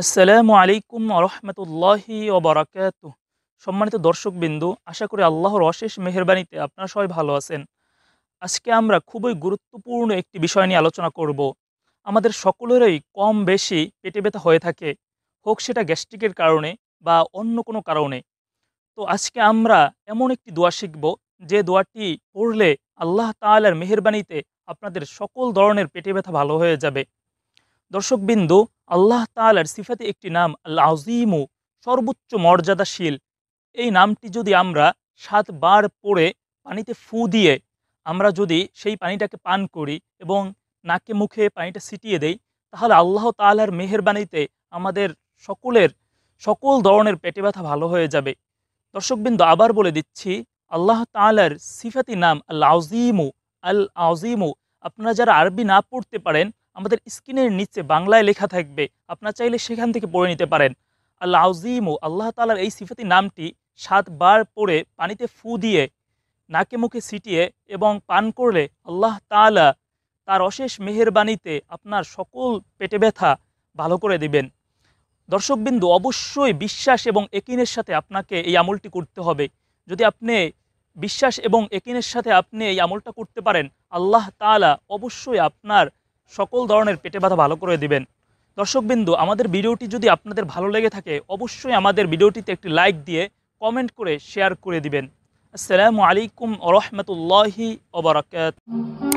আসসালামু আলাইকুম রহমতুল্লাহি ওবরাকাত সম্মানিত দর্শকবিন্দু আশা করি আল্লাহর অশেষ মেহরবানিতে আপনারা সবাই ভালো আছেন আজকে আমরা খুবই গুরুত্বপূর্ণ একটি বিষয় নিয়ে আলোচনা করব আমাদের সকলেরই কম বেশি পেটে ব্যথা হয়ে থাকে হোক সেটা গ্যাস্ট্রিকের কারণে বা অন্য কোনো কারণে তো আজকে আমরা এমন একটি দোয়া শিখব যে দোয়াটি পড়লে আল্লাহ তালার মেহরবানিতে আপনাদের সকল ধরনের পেটে ব্যথা ভালো হয়ে যাবে দর্শকবিন্দু আল্লাহ তালার সিফাতে একটি নাম আল্লা আজিমু সর্বোচ্চ মর্যাদাশীল এই নামটি যদি আমরা সাত বার পড়ে পানিতে ফু দিয়ে আমরা যদি সেই পানিটাকে পান করি এবং নাকে মুখে পানিটা ছিটিয়ে দেই তাহলে আল্লাহ তালার মেহরবানিতে আমাদের সকলের সকল ধরনের পেটে ব্যথা ভালো হয়ে যাবে দর্শকবৃন্দ আবার বলে দিচ্ছি আল্লাহ তালার সিফাতি নাম আল আজিমু আল আজিমু আপনারা যারা আরবি না পড়তে পারেন আমাদের স্ক্রিনের নিচে বাংলায় লেখা থাকবে আপনার চাইলে সেখান থেকে পড়ে নিতে পারেন আল্লাহ আউজিমু আল্লাহ তালার এই সিফাতি নামটি সাতবার পরে পানিতে ফু দিয়ে নাকে মুখে ছিটিয়ে এবং পান করলে আল্লাহ তালা তার অশেষ মেহেরবানিতে আপনার সকল পেটে ব্যথা ভালো করে দিবেন দর্শকবিন্দু অবশ্যই বিশ্বাস এবং একিনের সাথে আপনাকে এই আমলটি করতে হবে যদি আপনি বিশ্বাস এবং একিনের সাথে আপনি এই আমলটা করতে পারেন আল্লাহ তালা অবশ্যই আপনার সকল ধরনের পেটে ব্যথা ভালো করে দিবেন দর্শকবিন্দু আমাদের ভিডিওটি যদি আপনাদের ভালো লেগে থাকে অবশ্যই আমাদের ভিডিওটিতে একটি লাইক দিয়ে কমেন্ট করে শেয়ার করে দিবেন আসসালামু আলাইকুম রহমতুল্লাহি ওবরাকাত